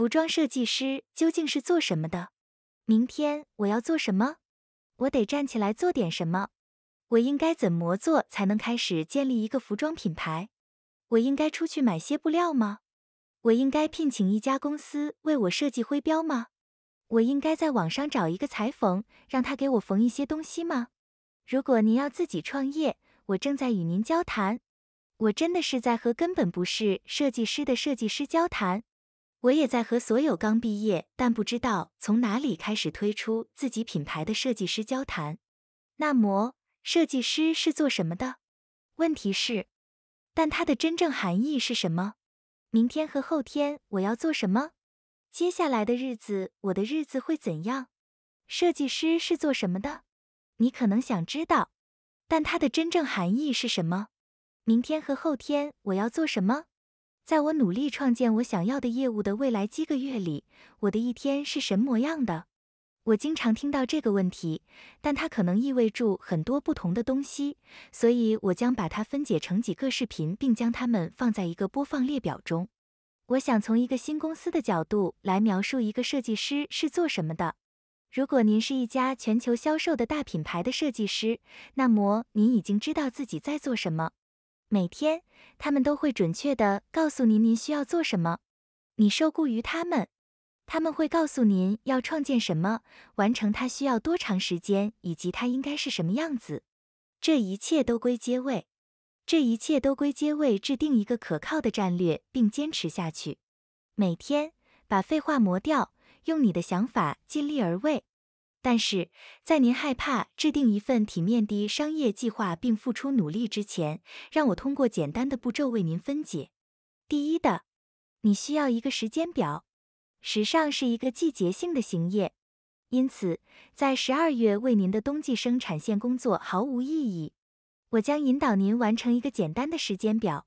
服装设计师究竟是做什么的？明天我要做什么？我得站起来做点什么。我应该怎么做才能开始建立一个服装品牌？我应该出去买些布料吗？我应该聘请一家公司为我设计徽标吗？我应该在网上找一个裁缝，让他给我缝一些东西吗？如果您要自己创业，我正在与您交谈。我真的是在和根本不是设计师的设计师交谈。我也在和所有刚毕业但不知道从哪里开始推出自己品牌的设计师交谈。那么，设计师是做什么的？问题是，但它的真正含义是什么？明天和后天我要做什么？接下来的日子我的日子会怎样？设计师是做什么的？你可能想知道，但它的真正含义是什么？明天和后天我要做什么？在我努力创建我想要的业务的未来几个月里，我的一天是神模样的。我经常听到这个问题，但它可能意味住很多不同的东西，所以我将把它分解成几个视频，并将它们放在一个播放列表中。我想从一个新公司的角度来描述一个设计师是做什么的。如果您是一家全球销售的大品牌的设计师，那么您已经知道自己在做什么。每天，他们都会准确地告诉您您需要做什么。你受雇于他们，他们会告诉您要创建什么，完成它需要多长时间，以及它应该是什么样子。这一切都归阶位，这一切都归阶位制定一个可靠的战略并坚持下去。每天把废话磨掉，用你的想法尽力而为。但是在您害怕制定一份体面的商业计划并付出努力之前，让我通过简单的步骤为您分解。第一的，你需要一个时间表。时尚是一个季节性的行业，因此在十二月为您的冬季生产线工作毫无意义。我将引导您完成一个简单的时间表。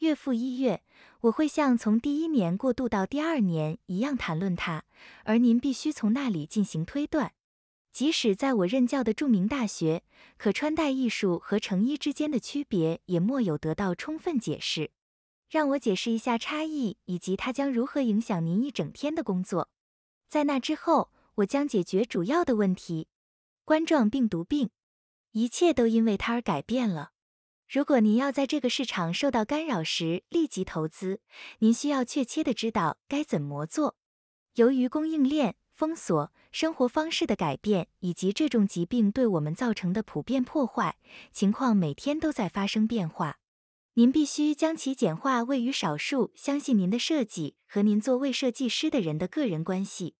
月复一月，我会像从第一年过渡到第二年一样谈论它，而您必须从那里进行推断。即使在我任教的著名大学，可穿戴艺术和成衣之间的区别也莫有得到充分解释。让我解释一下差异，以及它将如何影响您一整天的工作。在那之后，我将解决主要的问题。冠状病毒病，一切都因为它而改变了。如果您要在这个市场受到干扰时立即投资，您需要确切的知道该怎么做。由于供应链。封锁、生活方式的改变以及这种疾病对我们造成的普遍破坏，情况每天都在发生变化。您必须将其简化，位于少数相信您的设计和您做为设计师的人的个人关系。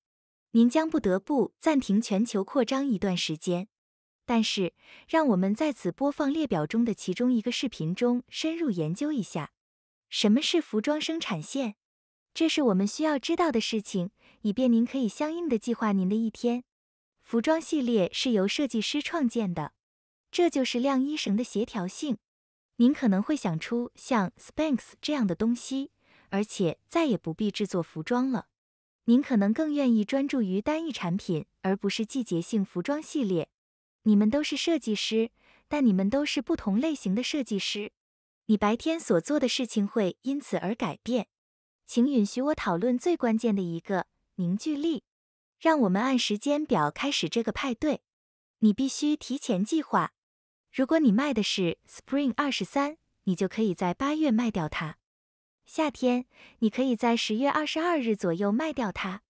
您将不得不暂停全球扩张一段时间。但是，让我们在此播放列表中的其中一个视频中深入研究一下，什么是服装生产线。这是我们需要知道的事情，以便您可以相应的计划您的一天。服装系列是由设计师创建的，这就是晾衣绳的协调性。您可能会想出像 Spanx 这样的东西，而且再也不必制作服装了。您可能更愿意专注于单一产品，而不是季节性服装系列。你们都是设计师，但你们都是不同类型的设计师。你白天所做的事情会因此而改变。请允许我讨论最关键的一个凝聚力。让我们按时间表开始这个派对。你必须提前计划。如果你卖的是 Spring 二十三，你就可以在八月卖掉它。夏天，你可以在十月二十二日左右卖掉它，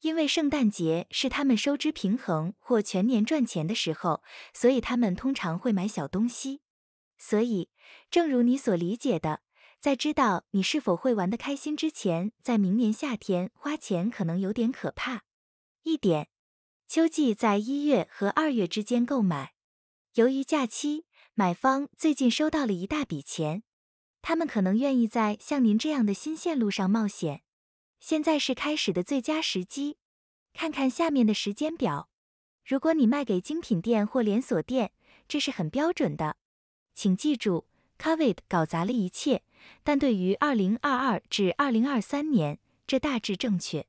因为圣诞节是他们收支平衡或全年赚钱的时候，所以他们通常会买小东西。所以，正如你所理解的。在知道你是否会玩得开心之前，在明年夏天花钱可能有点可怕。一点，秋季在一月和二月之间购买，由于假期，买方最近收到了一大笔钱，他们可能愿意在像您这样的新线路上冒险。现在是开始的最佳时机。看看下面的时间表。如果你卖给精品店或连锁店，这是很标准的。请记住。Covid 搞砸了一切，但对于二零二二至二零二三年，这大致正确。